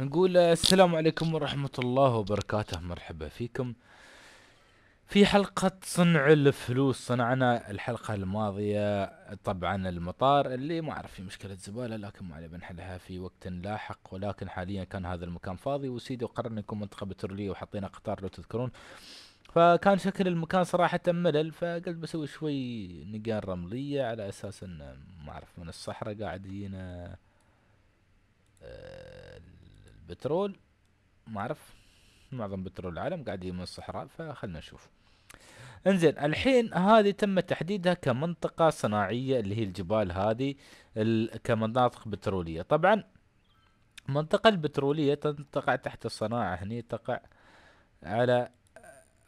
نقول السلام عليكم ورحمة الله وبركاته مرحبا فيكم في حلقة صنع الفلوس صنعنا الحلقة الماضية طبعا المطار اللي ما أعرف في مشكلة زبالة لكن ما عليه بنحلها في وقت لاحق ولكن حاليا كان هذا المكان فاضي وسيدي وقررنا يكون منطقة بترولية وحطينا قطار لو تذكرون فكان شكل المكان صراحة ملل فقلت بسوي شوي نقال رملية على أساس أن ما أعرف من الصحراء قاعد بترول ما اعرف معظم بترول العالم قاعد يجي من الصحراء فخلنا نشوف انزين الحين هذه تم تحديدها كمنطقة صناعية اللي هي الجبال هذه كمناطق بترولية طبعا المنطقة البترولية تقع تحت الصناعة هني تقع على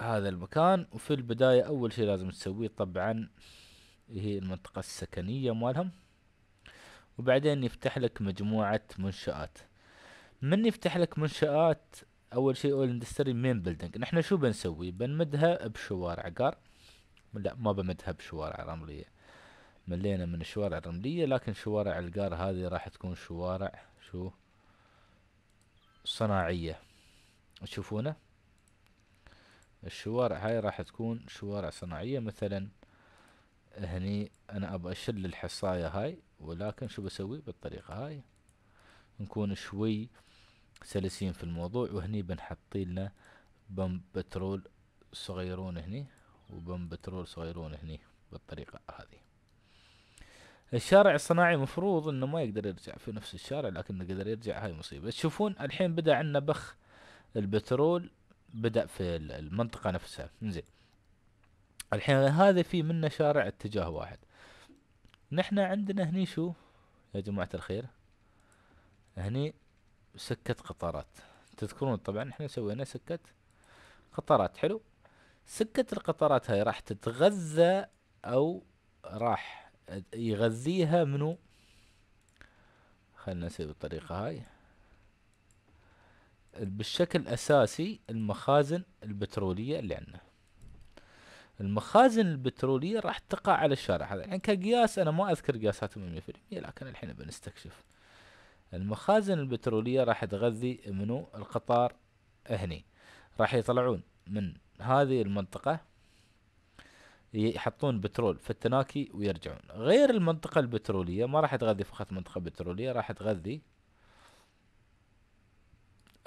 هذا المكان وفي البداية أول شيء لازم تسويه طبعا هي المنطقة السكنية مالهم وبعدين يفتح لك مجموعة منشآت من يفتح لك منشآت أول شيء أول اندستري مين بلدنج نحن شو بنسوي بنمدها بشوارع قار لا ما بمدها بشوارع رملية ملينا من الشوارع الرملية لكن شوارع القار هذه راح تكون شوارع شو صناعية تشوفونه الشوارع هاي راح تكون شوارع صناعية مثلا هني انا ابغى اشل الحصاية هاي ولكن شو بسوي بالطريقة هاي نكون شوي سلسين في الموضوع وهني بنحط لنا بمب بترول صغيرون هني وبمب بترول صغيرون هني بالطريقة هذه الشارع الصناعي مفروض انه ما يقدر يرجع في نفس الشارع لكنه قدر يرجع هاي مصيبة تشوفون الحين بدأ عندنا بخ البترول بدأ في المنطقة نفسها زين الحين هذا في منه شارع اتجاه واحد نحن عندنا هني شو يا جماعة الخير هني سكة قطارات تذكرون طبعا احنا سوينا سكة قطارات حلو سكة القطارات هاي راح تتغذى او راح يغذيها منو خلنا نسوي بالطريقة هاي بالشكل الاساسي المخازن البترولية اللي عندنا المخازن البترولية راح تقع على الشارع هذا يعني كقياس انا ما اذكر قياساتهم 100% لكن الحين بنستكشف المخازن البترولية راح تغذي منو القطار هني راح يطلعون من هذه المنطقة يحطون بترول في التناكي ويرجعون غير المنطقة البترولية ما راح تغذي فقط منطقة بترولية راح تغذي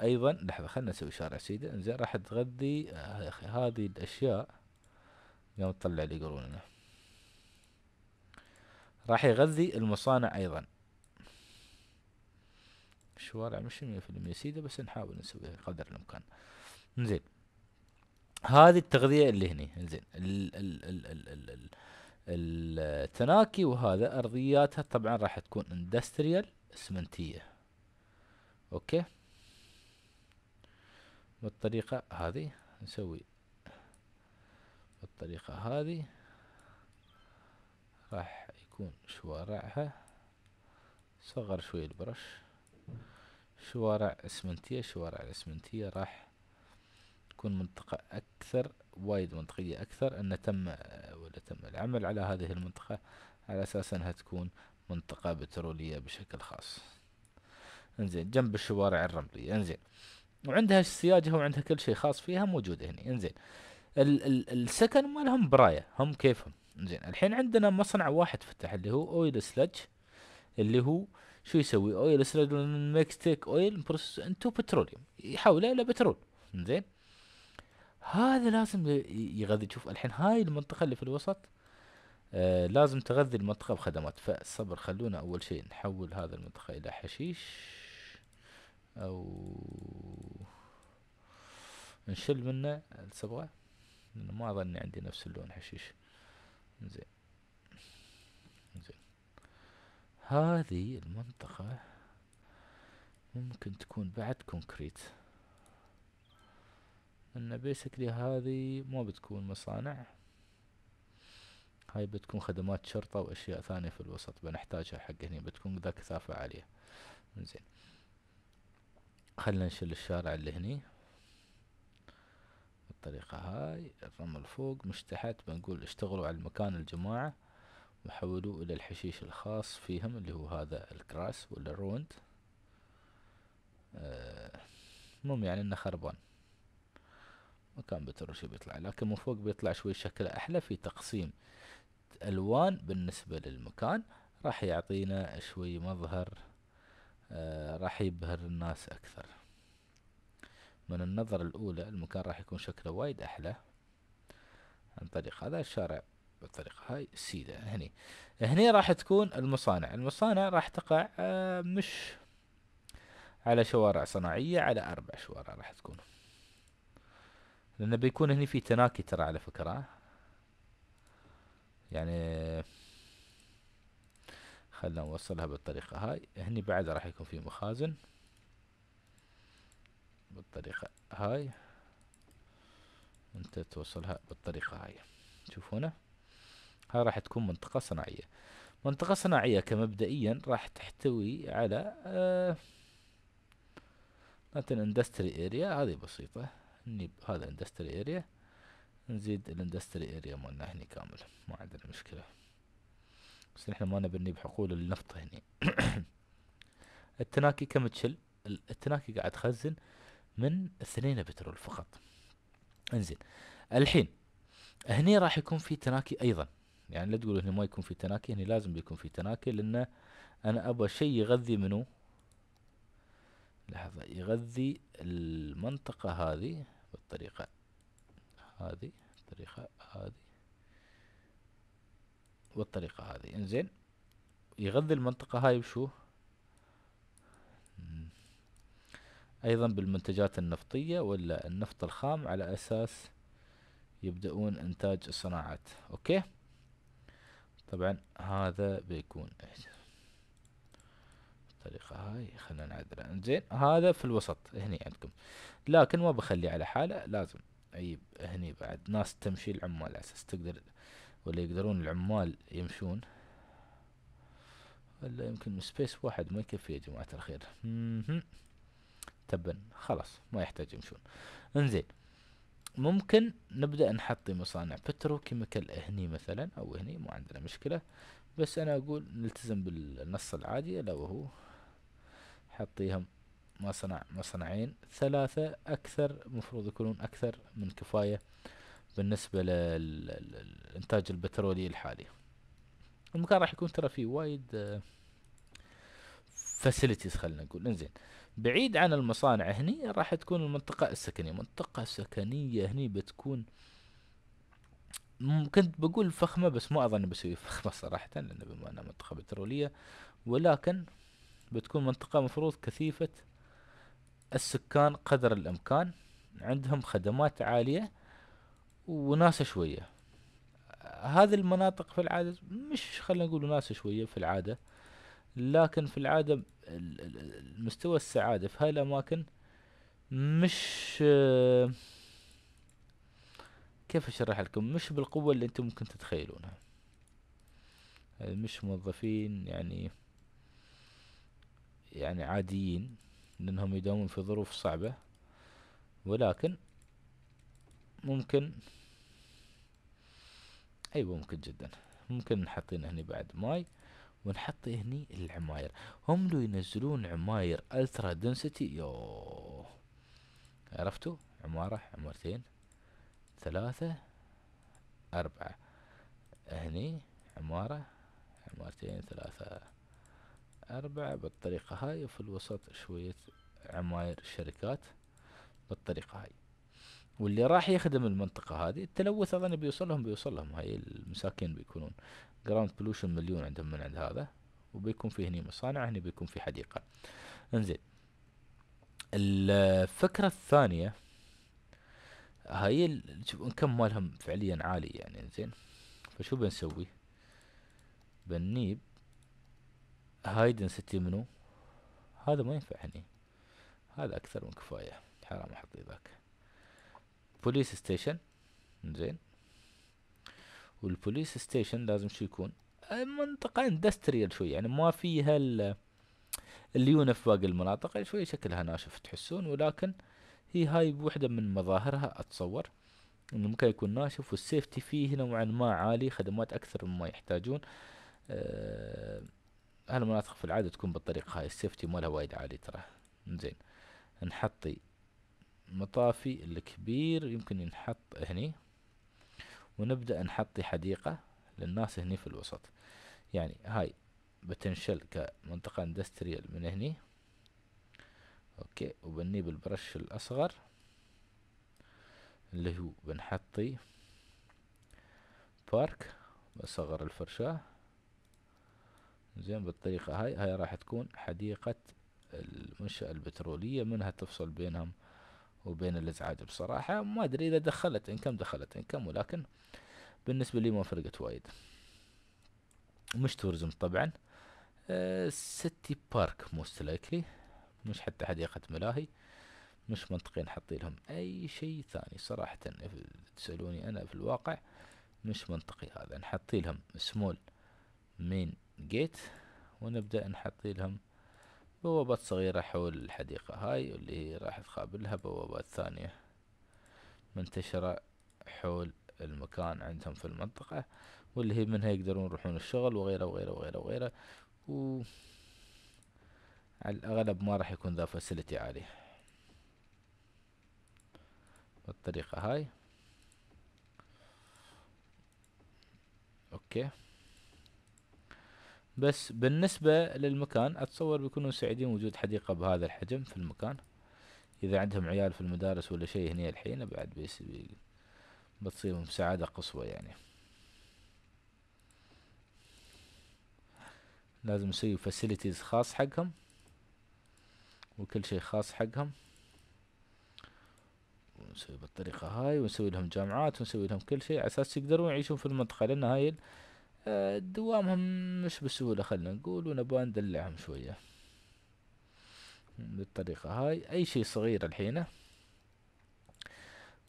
ايضا لحظة خلنا نسوي شارع سيدة انزين راح تغذي آه، اخي هذه الاشياء يوم تطلع لي يقولون راح يغذي المصانع ايضا الشوارع مش مية في المية سيدة بس نحاول نسويها قدر الإمكان زين هذه التغذية اللي هني زين ال ال ال ال ال ال التناكي وهذا أرضياتها طبعا راح تكون اندستريال اسمنتية أوكي بالطريقة هذه نسوي بالطريقة هذه راح يكون شوارعها صغر شوي البرش شوارع اسمنتية شوارع الاسمنتية راح تكون منطقة أكثر وايد منطقية أكثر أن تم ولا تم العمل على هذه المنطقة على أساس أنها تكون منطقة بترولية بشكل خاص انزين جنب الشوارع الرملية انزين وعندها سياجها وعندها كل شيء خاص فيها موجود هنا انزين ال ال السكن مالهم براية هم كيفهم انزين الحين عندنا مصنع واحد فتح اللي هو اويل سلج اللي هو آه شو يسوي اويل اسرد تيك اويل بروسس انتو بتروليوم يحوله الى بترول زين هذا لازم يغذي شوف الحين هاي المنطقه اللي في الوسط آه لازم تغذي المنطقه بخدمات فالصبر خلونا اول شيء نحول هذا المنطقه الى حشيش او نشل منه الصبغه ما اظن عندي نفس اللون حشيش زين هذه المنطقة ممكن تكون بعد كونكريت ان بيسكلي هذه ما بتكون مصانع هاي بتكون خدمات شرطة واشياء ثانية في الوسط بنحتاجها حق هني بتكون ذا كثافة عالية زين خلنا نشيل الشارع اللي هني بالطريقة هاي الرمل فوق مش تحت بنقول اشتغلوا على المكان الجماعة نحوله إلى الحشيش الخاص فيهم اللي هو هذا الكراس ولا الروند آه، المهم يعني انه خربان مكان بترش بيطلع لكن من فوق بيطلع شوي شكله احلى في تقسيم الوان بالنسبة للمكان راح يعطينا شوي مظهر آه راح يبهر الناس اكثر من النظر الاولى المكان راح يكون شكله وايد احلى عن طريق هذا الشارع بالطريقه هاي سيده هني هني راح تكون المصانع المصانع راح تقع آه، مش على شوارع صناعيه على اربع شوارع راح تكون لان بيكون هني في تناكي ترى على فكره يعني خلنا نوصلها بالطريقة هاي هني بعد راح يكون في مخازن بالطريقة هاي انت توصلها بالطريقة هاي تشوفونه هاي راح تكون منطقة صناعية منطقة صناعية كمبدئيا راح تحتوي على آه، مثلا اندستري اريا هذه بسيطة نجيب هذا اندستري اريا نزيد الاندستري اريا مالنا هني كامل ما عندنا مشكلة بس احنا ما نبي نجيب حقول النفط هني التناكي كم تشل التناكي قاعد تخزن من اثنين بترول فقط انزين الحين هني راح يكون في تناكي ايضا يعني لا تقول هنا ما يكون في تناكي هنا لازم بيكون في تناكي لأن أنا أبغى شيء يغذي منو لحظة يغذي المنطقة هذه بالطريقة هذه الطريقة هذه والطريقة هذه انزين يغذي المنطقة هاي بشو ايضا بالمنتجات النفطية ولا النفط الخام على اساس يبدأون انتاج الصناعات اوكي طبعا هذا بيكون بالطريقة هاي خلنا نعدله زين هذا في الوسط هني عندكم لكن ما بخليه على حاله لازم عيب هني بعد ناس تمشي العمال اساس تقدر ولا يقدرون العمال يمشون ولا يمكن سبيس واحد ما يكفي يا جماعة الخير تبا خلاص ما يحتاج يمشون انزين ممكن نبدأ نحطي مصانع بتروكيميكال هني مثلا أو هني مو عندنا مشكلة بس أنا أقول نلتزم بالنص العادي لو هو حطيهم مصنع مصنعين ثلاثة أكثر مفروض يكونون أكثر من كفاية بالنسبة للإنتاج البترولي الحالي المكان راح يكون ترى فيه وايد فاسيلتيز آه، خلينا نقول انزين بعيد عن المصانع هني راح تكون المنطقة السكنية منطقة سكنية هني بتكون كنت بقول فخمة بس مو أظن بسوي فخمة صراحة لأن بما أنها منطقة بترولية ولكن بتكون منطقة مفروض كثيفة السكان قدر الإمكان عندهم خدمات عالية وناسة شوية هذه المناطق في العادة مش خلينا نقول ناسة شوية في العادة آه لكن في العادة مستوى السعادة في هاي الأماكن مش كيف أشرح لكم مش بالقوة اللي أنتم ممكن تتخيلونها مش موظفين يعني يعني عاديين لأنهم يداومون في ظروف صعبة ولكن ممكن أيوة ممكن جدا ممكن نحطينه هني بعد ماي ونحط هني العماير هم لو ينزلون عماير الترا دنسيتي يوه عرفتوا عمارة عمارتين ثلاثة أربعة هني عمارة عمارتين ثلاثة أربعة بالطريقة هاي وفي الوسط شوية عماير شركات بالطريقة هاي واللي راح يخدم المنطقة هذه التلوث أظن بيوصلهم بيوصلهم هاي المساكين بيكونون جراوند بلوشن مليون عندهم من عند هذا وبيكون في هني مصانع هني بيكون في حديقة انزين الفكرة الثانية هاي شوف كم مالهم فعليا عالي يعني انزين فشو بنسوي بنيب هاي دنسيتي منو هذا ما ينفع هني هذا اكثر من كفاية حرام احط ذاك بوليس ستيشن انزين والبوليس ستيشن لازم شو يكون آه، منطقة اندستريال شوي يعني ما فيها الليونة في باقي المناطق يعني شوي شكلها ناشف تحسون ولكن هي هاي وحدة من مظاهرها أتصور إنه ممكن يكون ناشف والسيفتي فيه نوعا ما عالي خدمات أكثر مما يحتاجون أه هالمناطق في العادة تكون بالطريقة هاي السيفتي مالها وايد عالي ترى زين نحطي مطافي الكبير يمكن ينحط هني ونبدأ نحطي حديقة للناس هني في الوسط يعني هاي بتنشل كمنطقة اندستريال من هني اوكي وبني بالبرش الاصغر اللي هو بنحطي بارك بصغر الفرشاة زين بالطريقة هاي هاي راح تكون حديقة المنشأة البترولية منها تفصل بينهم وبين الازعاج بصراحه ما ادري اذا دخلت انكم دخلت انكم ولكن بالنسبه لي ما فرقت وايد مش تورزم طبعا أه سيتي بارك موست لايكلي مش حتى حديقة ملاهي مش منطقي نحطي لهم اي شيء ثاني صراحة تسألوني انا في الواقع مش منطقي هذا نحطي لهم سمول مين جيت ونبدأ نحطي لهم بوابات صغيرة حول الحديقة هاي واللي هي راح تقابلها بوابات ثانية منتشرة حول المكان عندهم في المنطقة واللي هي منها يقدرون يروحون الشغل وغيره وغيره وغيره وغيره و على الأغلب ما راح يكون ذا فاسيلتي عالي بالطريقة هاي اوكي بس بالنسبة للمكان أتصور بيكونوا سعيدين وجود حديقة بهذا الحجم في المكان إذا عندهم عيال في المدارس ولا شيء هنا الحين بعد بيس بي بتصير سعادة قصوى يعني لازم نسوي فاسيلتيز خاص حقهم وكل شيء خاص حقهم ونسوي بالطريقة هاي ونسوي لهم جامعات ونسوي لهم كل شيء على أساس يقدرون يعيشون في المنطقة لأن هاي آه، دوامهم مش بسهولة خلنا نقول ونبغى ندلعهم شوية بالطريقة هاي أي شيء صغير الحين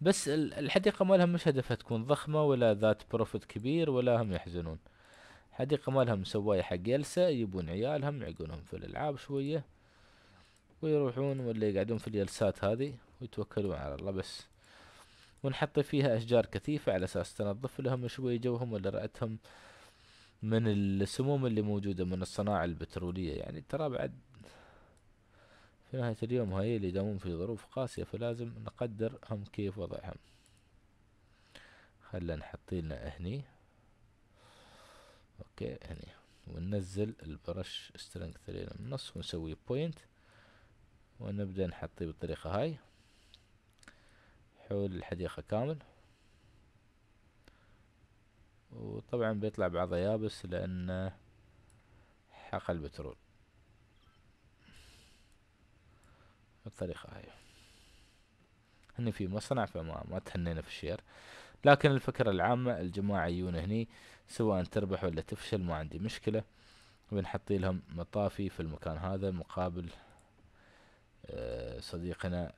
بس الحديقة مالها مش هدفها تكون ضخمة ولا ذات بروفيت كبير ولا هم يحزنون حديقة مالهم مسواية حق جلسة يبون عيالهم يعقونهم في الألعاب شوية ويروحون ولا يقعدون في اليلسات هذه ويتوكلون على الله بس ونحط فيها أشجار كثيفة على أساس تنظف لهم شوي جوهم ولا رأتهم من السموم اللي موجودة من الصناعة البترولية يعني ترى بعد في نهاية اليوم هاي اللي يداومون في ظروف قاسية فلازم نقدر هم كيف وضعهم خلنا نحط لنا هني اوكي هني وننزل البرش سترينج لنا من النص ونسوي بوينت ونبدأ نحطيه بالطريقة هاي حول الحديقة كامل وطبعا بيطلع بعضه يابس لأنه حق البترول بالطريقة هاي هني في مصنع فما ما تهنينا في الشير لكن الفكرة العامة الجماعة يجون هني سواء تربح ولا تفشل ما عندي مشكلة بنحطي لهم مطافي في المكان هذا مقابل آه، صديقنا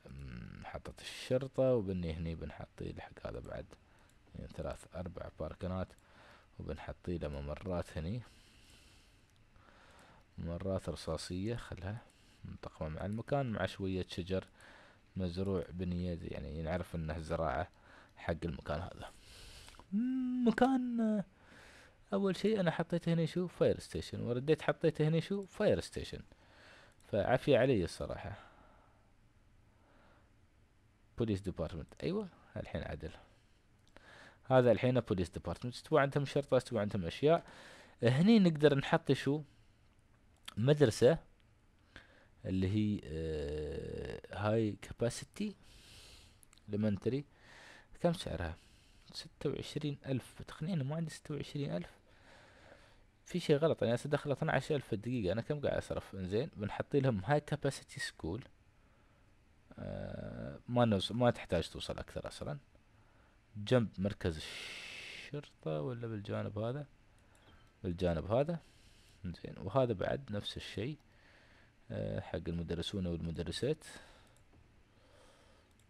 محطة الشرطة وبني هني بنحطي حق هذا بعد يعني ثلاث أربع باركنات وبنحطي له ممرات هني ممرات رصاصية خلها منطقمة مع المكان مع شوية شجر مزروع بنية يعني ينعرف انه زراعة حق المكان هذا مكان اول شيء انا حطيته هنا شو فاير ستيشن ورديت حطيته هنا شو فاير ستيشن فعافية علي الصراحة بوليس ديبارتمنت ايوه الحين عدل هذا الحين بوليس ديبارتمنت تبغى عندهم شرطه تبغى عندهم اشياء هني نقدر نحط شو مدرسه اللي هي هاي كاباسيتي لمنتري كم سعرها ستة وعشرين ألف تخني ما عندي ستة وعشرين ألف في شيء غلط يعني أنا داخل اثنا عشر ألف في الدقيقة أنا كم قاعد أصرف إنزين بنحط لهم هاي كاباسيتي سكول ما نوصل ما تحتاج توصل أكثر أصلا جنب مركز الشرطة ولا بالجانب هذا بالجانب هذا زين وهذا بعد نفس الشيء آه، حق المدرسون والمدرسات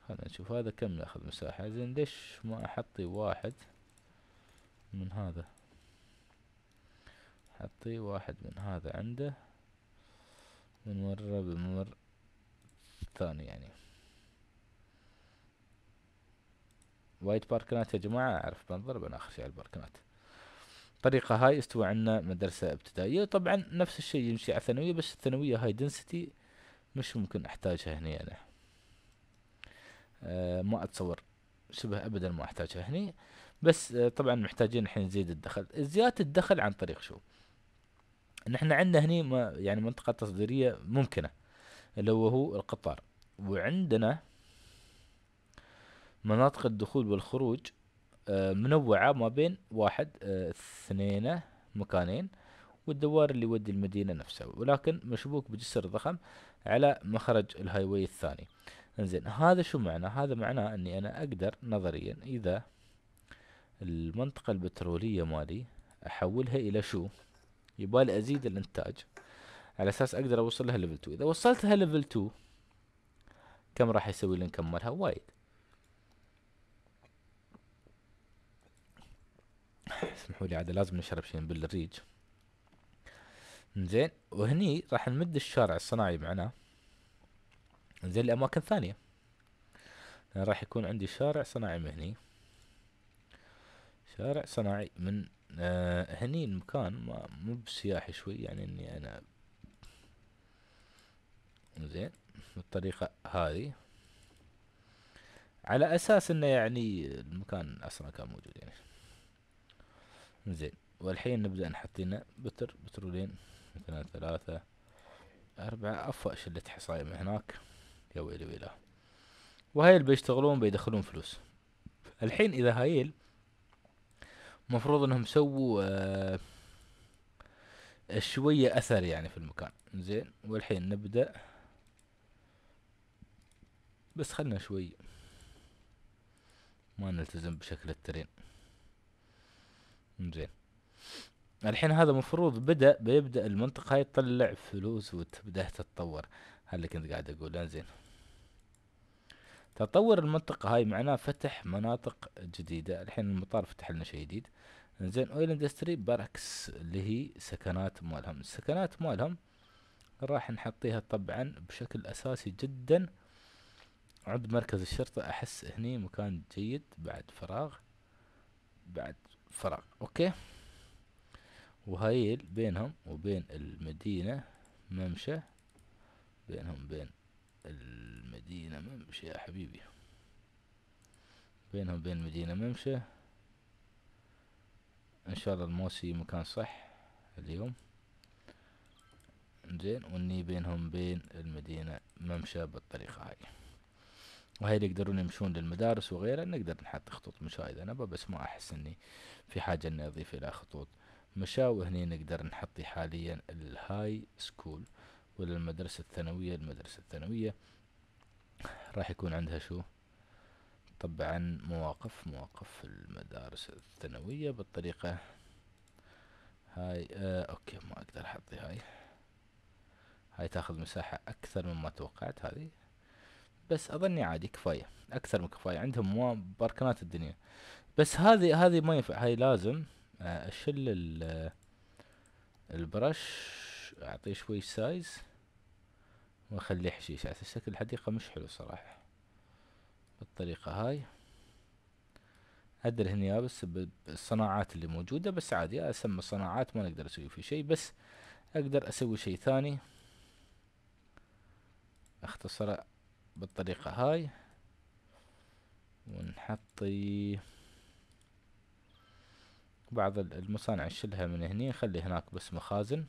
خلنا نشوف هذا كم ياخذ مساحة زين ليش ما احطي واحد من هذا حطي واحد من هذا عنده من مرة بمر ثاني يعني وايد باركنات يا جماعة أعرف بنضرب أنا آخر شيء على الباركنات الطريقة هاي استوى عنا مدرسة ابتدائية طبعا نفس الشيء يمشي على الثانوية بس الثانوية هاي دنسيتي مش ممكن أحتاجها هني أنا أه ما أتصور شبه أبدا ما أحتاجها هني بس أه طبعا محتاجين الحين نزيد الدخل زيادة الدخل عن طريق شو نحن عندنا هني ما يعني منطقة تصديرية ممكنة اللي هو القطار وعندنا مناطق الدخول والخروج آه، منوعة ما بين واحد آه، اثنين مكانين والدوار اللي يودي المدينة نفسها ولكن مشبوك بجسر ضخم على مخرج الهايواي الثاني انزين هذا شو معنى هذا معناه اني انا اقدر نظريا اذا المنطقة البترولية مالي احولها الى شو يبالي ازيد الانتاج على اساس اقدر لها ليفل 2 اذا وصلتها ليفل 2 كم راح يسوي الانكم مالها وايد اسمحوا لي عاد لازم نشرب شيء بالريج زين وهني راح نمد الشارع الصناعي معنا زين لأماكن ثانية راح يكون عندي شارع صناعي من هني شارع صناعي من آه هني المكان مو بسياحي شوي يعني اني انا زين بالطريقة هذه على اساس انه يعني المكان اصلا كان موجود يعني زين والحين نبدأ نحط لنا بتر بترولين مثلا ثلاثة أربعة أفا شلة حصايم هناك يا ويلي ويلا وهيل بيشتغلون بيدخلون فلوس الحين إذا هايل مفروض انهم سووا آه شوية اثر يعني في المكان زين والحين نبدأ بس خلنا شوي ما نلتزم بشكل الترين زين الحين هذا المفروض بدا بيبدا المنطقه هاي تطلع فلوس وتبدا تتطور هل اللي كنت قاعد اقول زين تطور المنطقه هاي معناه فتح مناطق جديده الحين المطار فتح لنا شيء جديد زين اويل اندستري باركس اللي هي سكنات مالهم السكنات مالهم راح نحطيها طبعا بشكل اساسي جدا عند مركز الشرطة احس هني مكان جيد بعد فراغ بعد فراغ اوكي وهيل بينهم وبين المدينة ممشى بينهم بين المدينة ممشى يا حبيبي بينهم بين المدينة ممشى ان شاء الله الموسي مكان صح اليوم زين واني بينهم بين المدينة ممشى بالطريقة هاي وهي اللي يقدرون يمشون للمدارس وغيره نقدر نحط خطوط مشاة إذا نبى بس ما أحس إني في حاجة إني أضيف إلى خطوط مشاة وهني نقدر نحطي حاليا الهاي سكول ولا المدرسة الثانوية المدرسة الثانوية راح يكون عندها شو طبعا مواقف مواقف المدارس الثانوية بالطريقة هاي آه اوكي ما اقدر احط هاي هاي تاخذ مساحة اكثر مما توقعت هذه بس اظني عادي كفايه اكثر من كفايه عندهم باركنات الدنيا بس هذه هذه ما ينفع هاي لازم آه، اشل آه، البرش اعطيه شوي سايز واخليه حشيش على شكل الحديقه مش حلو صراحه بالطريقه هاي ادري هنا يابس بالصناعات اللي موجوده بس عادي اسمى صناعات ما نقدر اسوي فيه شيء بس اقدر اسوي شيء ثاني اختصر بالطريقة هاي ونحطي بعض المصانع نشيلها من هني نخلي هناك بس مخازن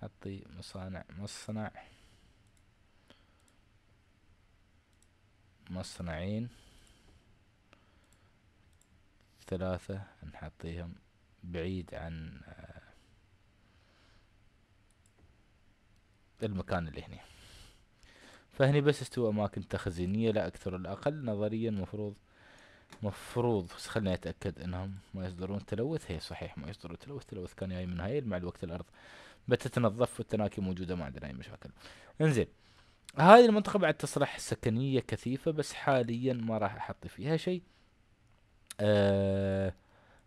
حطي مصانع مصنع مصنعين ثلاثة نحطيهم بعيد عن آه، المكان اللي هنا فهني بس استوى أماكن تخزينية لا أكثر ولا أقل نظريا مفروض مفروض بس خليني أتأكد أنهم ما يصدرون تلوث هي صحيح ما يصدرون تلوث تلوث كان جاي من هاي مع الوقت الأرض بتتنظف والتناكي موجودة ما عندنا أي مشاكل انزين هذه المنطقة بعد تصلح سكنية كثيفة بس حاليا ما راح أحط فيها شيء آه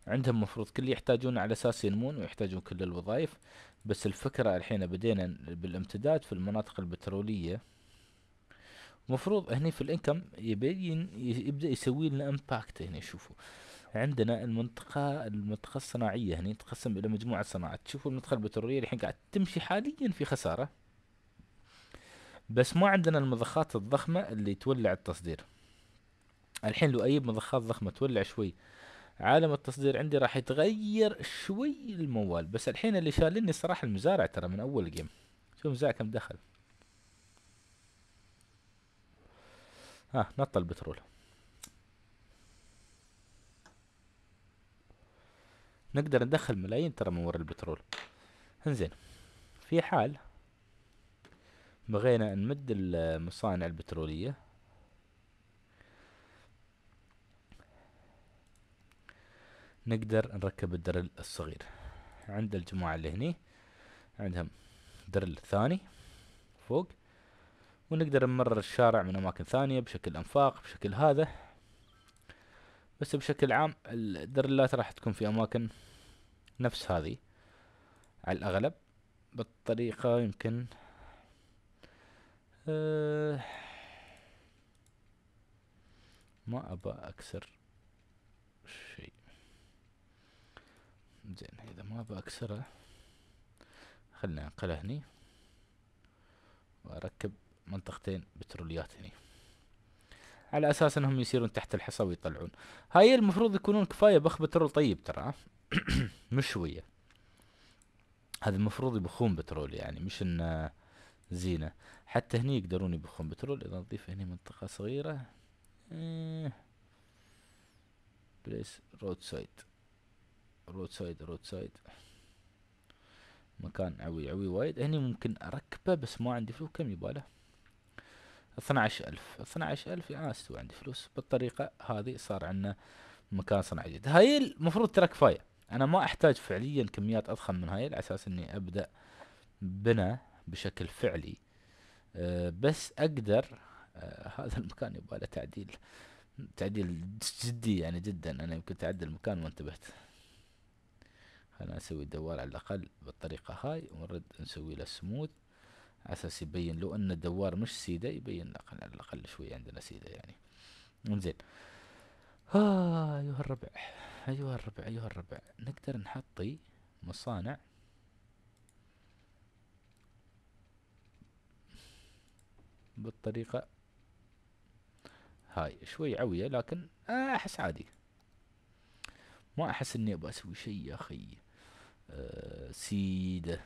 عندهم مفروض كل يحتاجون على اساس ينمون ويحتاجون كل الوظائف بس الفكره الحين بدينا بالامتداد في المناطق البتروليه مفروض هني في الانكم يبين يبدا يسوي لنا امباكت هنا شوفوا عندنا المنطقة المنطقة الصناعية هنا تقسم إلى مجموعة صناعات شوفوا المنطقة البترولية الحين قاعد تمشي حاليا في خسارة بس ما عندنا المضخات الضخمة اللي تولع التصدير الحين لو أي مضخات ضخمة تولع شوي عالم التصدير عندي راح يتغير شوي الموال بس الحين اللي شالني صراحة المزارع ترى من أول جيم شوف المزارع كم دخل ها آه نط البترول نقدر ندخل ملايين ترى من ورا البترول انزين في حال بغينا نمد المصانع البترولية نقدر نركب الدرل الصغير عند الجماعة اللي هني عندهم درل ثاني فوق ونقدر نمرر الشارع من أماكن ثانية بشكل أنفاق بشكل هذا بس بشكل عام الدرلات راح تكون في أماكن نفس هذه على الأغلب بالطريقة يمكن أه ما أبى أكسر شيء زين إذا ما أبى أكسره خلنا أنقله هني وأركب منطقتين بتروليات هنا على اساس انهم يصيرون تحت الحصى ويطلعون هاي المفروض يكونون كفايه بخ بترول طيب ترى مش شويه هذا المفروض يبخون بترول يعني مش انه زينه حتى هني يقدرون يبخون بترول اذا نضيف هني منطقه صغيره إيه. بليس رود سايد رود سايد رود سايد مكان عوي عوي وايد هني ممكن اركبه بس ما عندي فلوس كم يباله 12000 12000 يعني انا استوى عندي فلوس بالطريقه هذه صار عندنا مكان صنع جديد هاي المفروض ترى كفايه انا ما احتاج فعليا كميات اضخم من هاي على اساس اني ابدا بنا بشكل فعلي أه بس اقدر أه هذا المكان يبغى له تعديل تعديل جدي يعني جدا انا يمكن تعدل المكان ما انتبهت خلنا نسوي الدوار على الاقل بالطريقه هاي ونرد نسوي له سموث اساس يبين لو ان الدوار مش سيده يبين على الاقل شوي عندنا سيده يعني انزين آه ايها الربع ايها الربع ايها الربع نقدر نحطي مصانع بالطريقة هاي شوي عوية لكن احس عادي ما احس اني ابغى اسوي شيء يا اخي أه سيده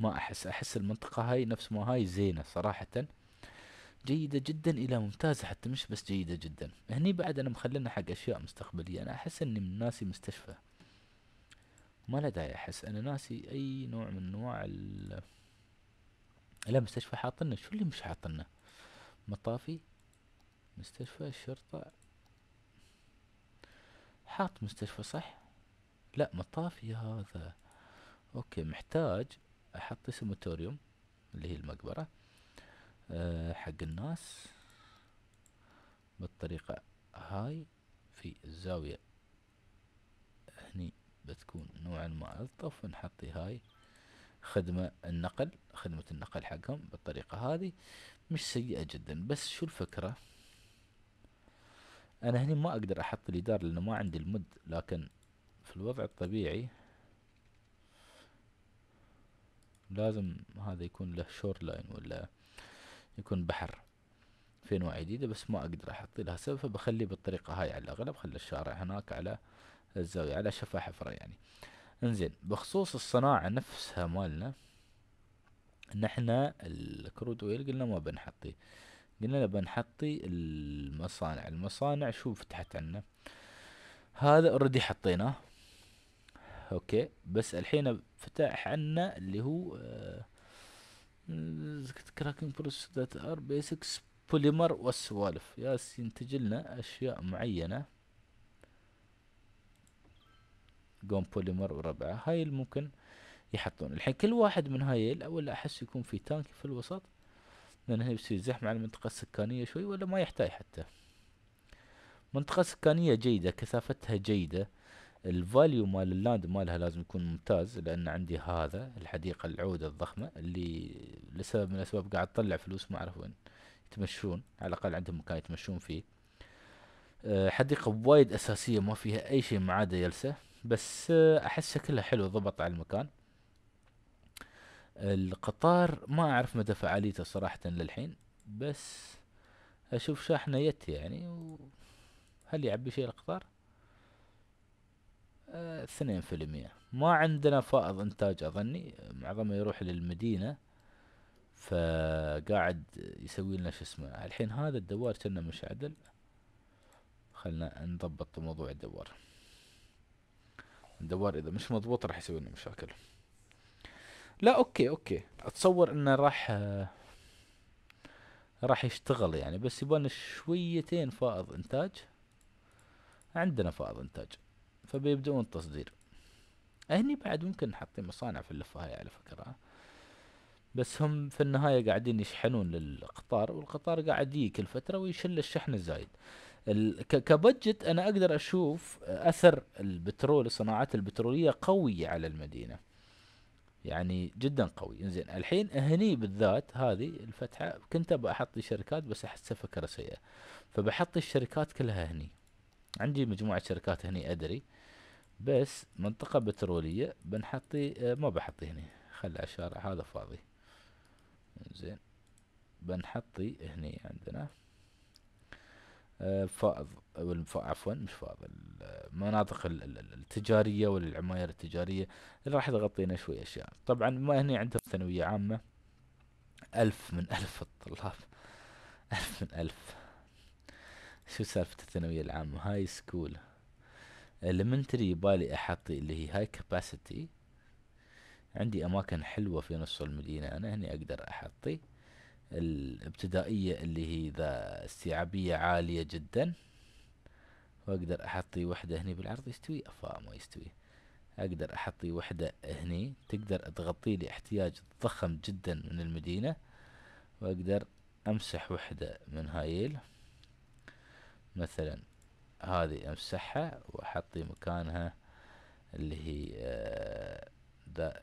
ما احس احس المنطقة هاي نفس ما هاي زينة صراحة جيدة جدا الى ممتازة حتى مش بس جيدة جدا هني بعد انا مخلينا حق اشياء مستقبلية انا احس اني من ناسي مستشفى ما له داعي احس انا ناسي اي نوع من انواع ال لا مستشفى حاطنا شو اللي مش حاطنا مطافي مستشفى الشرطة حاط مستشفى صح لا مطافي هذا اوكي محتاج احط سيمتوريوم اللي هي المقبرة أه حق الناس بالطريقة هاي في الزاوية هني بتكون نوعا ما الطف ونحطي هاي خدمة النقل خدمة النقل حقهم بالطريقة هذه مش سيئة جدا بس شو الفكرة انا هني ما اقدر احط الادار لانه ما عندي المد لكن في الوضع الطبيعي لازم هذا يكون له شور لاين ولا يكون بحر في انواع جديدة بس ما اقدر احط لها سبب فبخليه بالطريقة هاي على الاغلب خلي الشارع هناك على الزاوية على شفا حفرة يعني انزين بخصوص الصناعة نفسها مالنا نحنا الكروت ويل قلنا ما بنحطي قلنا بنحطي المصانع المصانع شو فتحت عنا هذا اوريدي حطيناه اوكي بس الحين فتح عنا اللي هو كراكنج بروسيس ذات ار بيسكس بوليمر والسوالف ياس ينتج لنا اشياء معينة قوم بوليمر وربعه هاي ممكن يحطون الحين كل واحد من هاي الاول احس يكون في تانك في الوسط لان هي بيصير زحمة على المنطقة السكانية شوي ولا ما يحتاج حتى منطقة سكانية جيدة كثافتها جيدة الفاليو مال اللاند مالها لازم يكون ممتاز لان عندي هذا الحديقة العودة الضخمة اللي لسبب من الاسباب قاعد تطلع فلوس ما اعرف وين يتمشون على الاقل عندهم مكان يتمشون فيه آه، حديقة وايد اساسية ما فيها اي شيء ما عدا يلسة بس آه، احس شكلها حلو ضبط على المكان القطار ما اعرف مدى فعاليته صراحة للحين بس اشوف شاحنة يت يعني هل يعبي شيء القطار؟ اثنين في المية ما عندنا فائض انتاج اظني معظمه يروح للمدينة فقاعد يسوي لنا شو اسمه الحين هذا الدوار كنا عدل خلنا نضبط موضوع الدوار الدوار اذا مش مضبوط راح يسوي لنا مشاكل لا اوكي اوكي اتصور انه راح راح يشتغل يعني بس يبان شويتين فائض انتاج عندنا فائض انتاج فبيبدأون التصدير هني بعد ممكن نحط مصانع في اللفة هاي على فكرة بس هم في النهاية قاعدين يشحنون للقطار والقطار قاعد يجي كل فترة ويشل الشحن الزايد كبجت انا اقدر اشوف اثر البترول الصناعات البترولية قوية على المدينة يعني جدا قوي انزين الحين هني بالذات هذه الفتحة كنت بحط شركات بس احسها فكرة سيئة فبحط الشركات كلها هني عندي مجموعة شركات هني ادري آه بس منطقة بترولية بنحطي آه، ما بحطي هني خلي الشارع هذا فاضي زين بنحطي هني عندنا آه، فائض عفوا مش فائض المناطق آه، التجارية والعماير التجارية اللي راح تغطينا شوي أشياء طبعا ما هني عندهم ثانوية عامة ألف من ألف الطلاب ألف من ألف شو سالفة الثانوية العامة هاي سكول elementary يبالي احطي اللي هي هاي كاباسيتي عندي اماكن حلوة في نص المدينة انا هني اقدر احطي الابتدائية اللي هي ذا استيعابية عالية جدا واقدر احطي وحدة هني بالعرض يستوي افا ما يستوي اقدر احطي وحدة هني تقدر تغطي لي احتياج ضخم جدا من المدينة واقدر امسح وحدة من هايل مثلا هذه امسحها واحطي مكانها اللي هي آه، ذا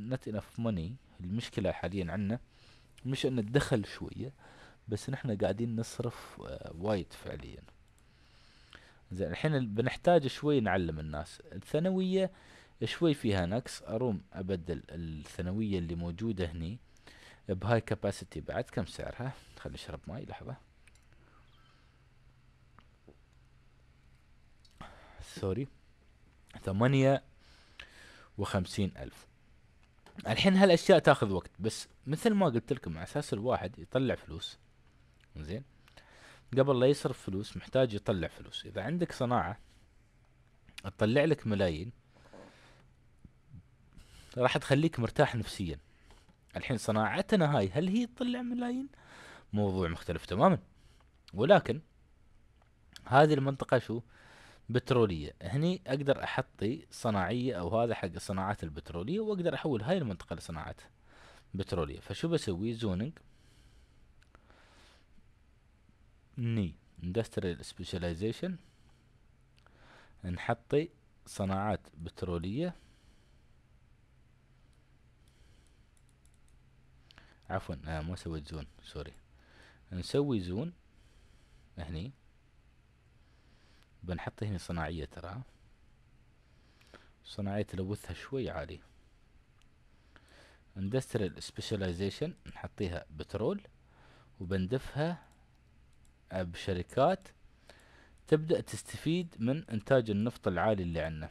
نت انف ماني المشكله حاليا عندنا مش ان الدخل شويه بس نحن قاعدين نصرف آه، وايد فعليا زين الحين بنحتاج شوي نعلم الناس الثانويه شوي فيها نقص اروم ابدل الثانويه اللي موجوده هني بهاي كاباسيتي بعد كم سعرها خلينا نشرب ماي لحظه سوري ثمانية وخمسين ألف الحين هالأشياء تاخذ وقت بس مثل ما قلت لكم على أساس الواحد يطلع فلوس زين قبل لا يصرف فلوس محتاج يطلع فلوس إذا عندك صناعة تطلع لك ملايين راح تخليك مرتاح نفسيا الحين صناعتنا هاي هل هي تطلع ملايين موضوع مختلف تماما ولكن هذه المنطقة شو بتروليه هني اقدر احطي صناعيه او هذا حق الصناعات البتروليه واقدر احول هاي المنطقه لصناعات بتروليه فشو بسوي زوننج ني اندستريال سبيشاليزيشن نحطي صناعات بتروليه عفوا آه ما سويت زون سوري نسوي زون هني بنحط هنا صناعية ترى صناعية تلوثها شوي عالي اندستريال سبيشاليزيشن نحطيها بترول وبندفها بشركات تبدأ تستفيد من إنتاج النفط العالي اللي عندنا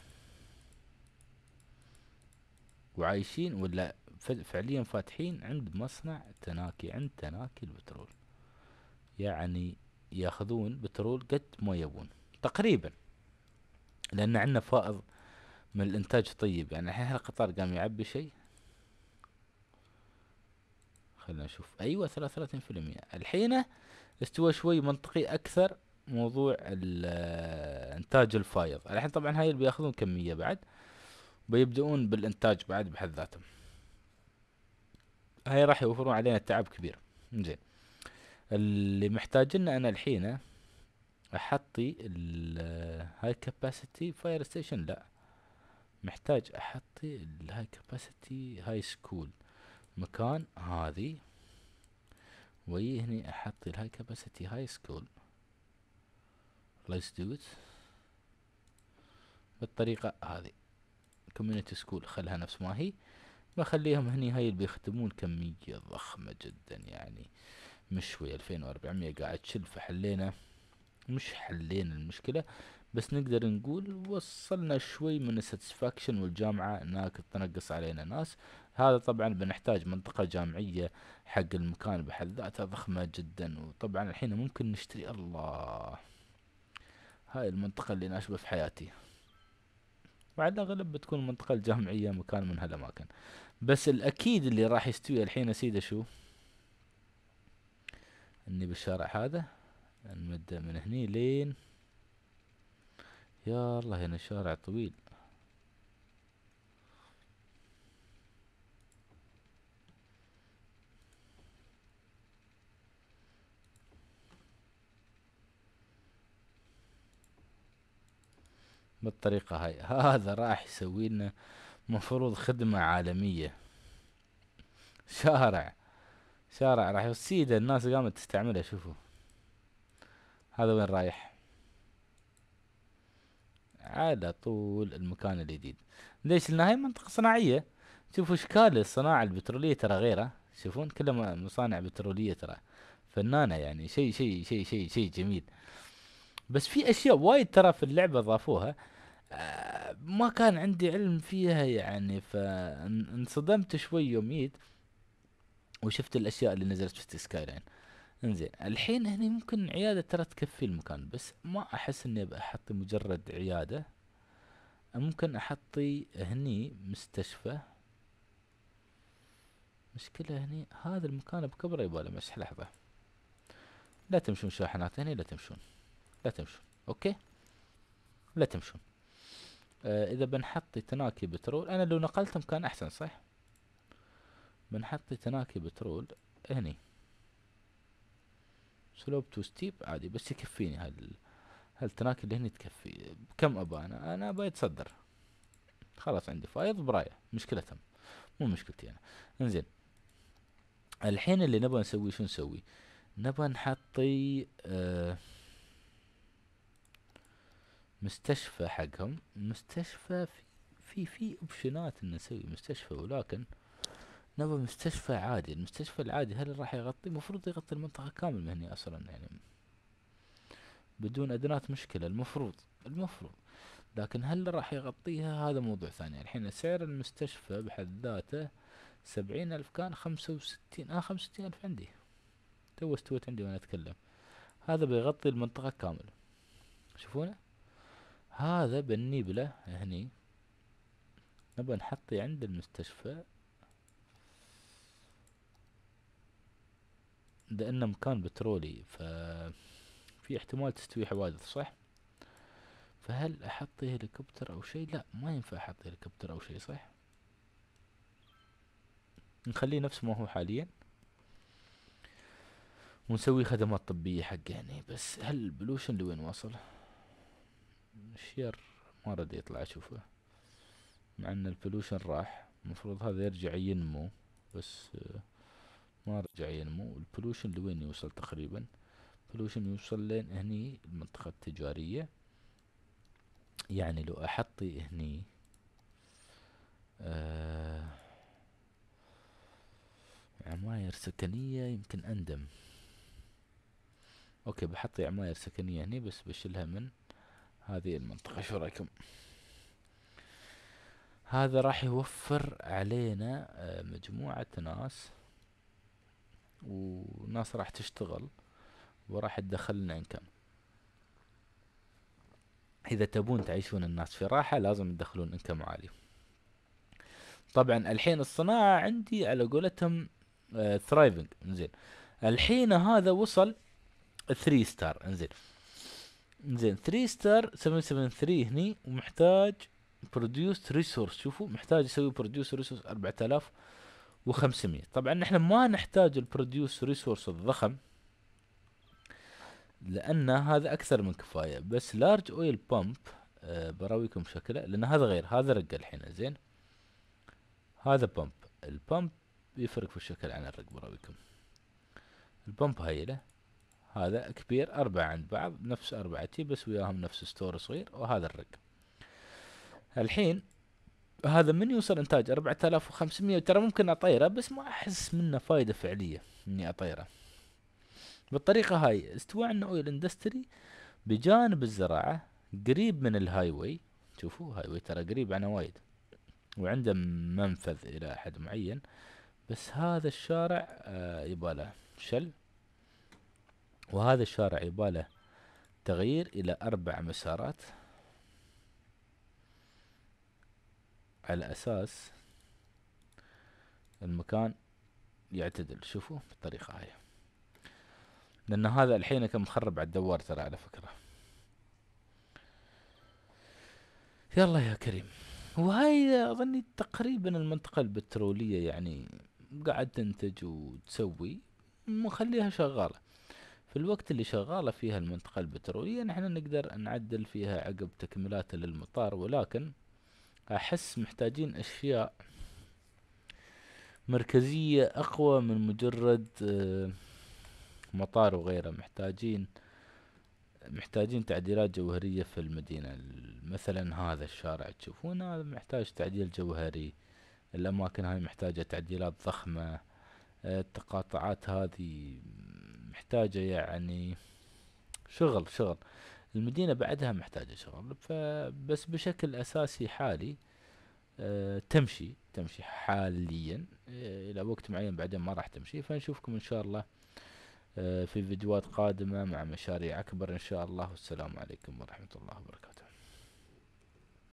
وعايشين ولا فعليا فاتحين عند مصنع تناكي عند تناكي البترول يعني ياخذون بترول قد ما يبون تقريبا لان عندنا فائض من الانتاج طيب يعني الحين القطار قام يعبي شيء خلينا نشوف ايوه ثلاثة وثلاثين في المية الحين استوى شوي منطقي اكثر موضوع الانتاج الفايض الحين طبعا هاي اللي بياخذون كمية بعد بيبدؤون بالانتاج بعد بحد ذاتهم هاي راح يوفرون علينا تعب كبير زين اللي محتاجنا انا الحين احطي الهاي كاباسيتي فاير ستيشن لا محتاج احطي الهاي كاباسيتي هاي سكول مكان هذي وي هني احط الهاي كاباسيتي هاي سكول let's do بالطريقة هذه كوميونيتي سكول خلها نفس ما هي بخليهم هني هاي اللي بيخدمون كمية ضخمة جدا يعني مشوي الفين واربعمية قاعد تشل فحلينا مش حلينا المشكلة بس نقدر نقول وصلنا شوي من الساتسفاكشن والجامعة انها تنقص علينا ناس هذا طبعا بنحتاج منطقة جامعية حق المكان بحد ذاته ضخمة جدا وطبعا الحين ممكن نشتري الله هاي المنطقة اللي ناشبة في حياتي وعلى الأغلب بتكون المنطقة الجامعية مكان من هالأماكن بس الأكيد اللي راح يستوي الحين سيده شو إني بالشارع هذا نمدها من هني لين يا الله هنا شارع طويل بالطريقة هاي هذا راح يسوي لنا مفروض خدمة عالمية شارع شارع راح يصيد الناس قامت تستعملها شوفوا هذا وين رايح على طول المكان الجديد ليش لانها هاي منطقة صناعية شوفوا اشكال الصناعة البترولية ترى غيره شوفون كلها مصانع بترولية ترى فنانة يعني شيء شيء شيء شيء شيء جميل بس في اشياء وايد ترى في اللعبة ضافوها آه، ما كان عندي علم فيها يعني فانصدمت شوي يوم جيت وشفت الاشياء اللي نزلت في سكاي لاين انزين الحين هني ممكن عيادة ترى تكفي المكان بس ما احس اني بحط مجرد عيادة ممكن احطي هني مستشفى مشكلة هني هذا المكان بكبره يبغى مش مسح لحظة لا تمشون شاحنات هني لا تمشون لا تمشون اوكي لا تمشون آه اذا بنحطي تناكي بترول انا لو نقلتهم كان احسن صح بنحطي تناكي بترول هني سلوب تو ستيب عادي بس يكفيني هال هالتناك اللي هني تكفي بكم ابى انا انا يتصدر خلاص عندي فايض برايا مشكلتهم مو مشكلتي انا انزين الحين اللي نبغى نسوي شو نسوي نبغى نحطي آه، مستشفى حقهم مستشفى في في في اوبشنات ان نسوي مستشفى ولكن نبغى مستشفى عادي المستشفى العادي هل راح يغطي المفروض يغطي المنطقة كامل مهني أصلا يعني بدون ادنات مشكلة المفروض المفروض لكن هل راح يغطيها هذا موضوع ثاني الحين سعر المستشفى بحد ذاته سبعين ألف كان خمسة وستين آه خمسة وستين ألف عندي تو استوت عندي وأنا أتكلم هذا بيغطي المنطقة كاملة شوفونه هذا بالنيبلة هني نبغى نحطي عند المستشفى لأنه مكان بترولي ف في احتمال تستوي حوادث صح؟ فهل أحط هليكوبتر أو شيء؟ لا ما ينفع أحط هليكوبتر أو شيء صح؟ نخليه نفس ما هو حاليا ونسوي خدمات طبية حقه هني بس هل البلوشن لوين واصل؟ شير ما رد يطلع أشوفه مع أن البلوشن راح المفروض هذا يرجع ينمو بس آه ما رجع ينمو البولوشن لوين يوصل تقريبا البولوشن يوصل لين هني المنطقة التجارية يعني لو احطي هني آه عماير سكنية يمكن اندم اوكي بحط عماير سكنية هني بس بشيلها من هذه المنطقة شو رايكم هذا راح يوفر علينا آه، مجموعة ناس وناس راح تشتغل وراح تدخل لنا انكم اذا تبون تعيشون الناس في راحه لازم تدخلون انكم عالي طبعا الحين الصناعه عندي على قولتهم ثرايفنج آه زين الحين هذا وصل 3 ستار انزين زين 3 ستار 773 هني ومحتاج بروديوس ريسورس شوفوا محتاج يسوي بروديوس ريسورس 4000 و500 طبعا احنا ما نحتاج البروديوس ريسورس الضخم لان هذا اكثر من كفايه بس لارج اويل بامب براويكم شكله لان هذا غير هذا رق الحين زين هذا بامب البامب يفرق في الشكل عن الرق براويكم البامب له هذا كبير أربعة عند بعض نفس أربعتي بس وياهم نفس ستور صغير وهذا الرق الحين هذا من يوصل انتاج 4500 ترى ممكن اطيره بس ما احس منه فايده فعليه اني اطيره بالطريقه هاي استواء اويل اندستري بجانب الزراعه قريب من الهاي واي شوفوا هاي واي ترى قريب عنه وايد وعنده منفذ الى حد معين بس هذا الشارع آه يباله شل وهذا الشارع يباله تغيير الى اربع مسارات على اساس المكان يعتدل شوفوا بالطريقة هاي لان هذا الحين كان مخرب على الدوار ترى على فكرة يلا يا كريم وهاي اظني تقريبا المنطقة البترولية يعني قاعد تنتج وتسوي مخليها شغالة في الوقت اللي شغالة فيها المنطقة البترولية نحن نقدر نعدل فيها عقب تكملات للمطار ولكن أحس محتاجين أشياء مركزية أقوى من مجرد آه، مطار وغيره محتاجين محتاجين تعديلات جوهرية في المدينة مثلا هذا الشارع تشوفونه هذا محتاج تعديل جوهري الأماكن هاي محتاجة تعديلات ضخمة آه، التقاطعات هذه محتاجة يعني شغل شغل المدينة بعدها محتاجة شغل فبس بشكل أساسي حالي أه تمشي تمشي حاليا أه إلى وقت معين بعدين ما راح تمشي فنشوفكم إن شاء الله أه في فيديوهات قادمة مع مشاريع أكبر إن شاء الله والسلام عليكم ورحمة الله وبركاته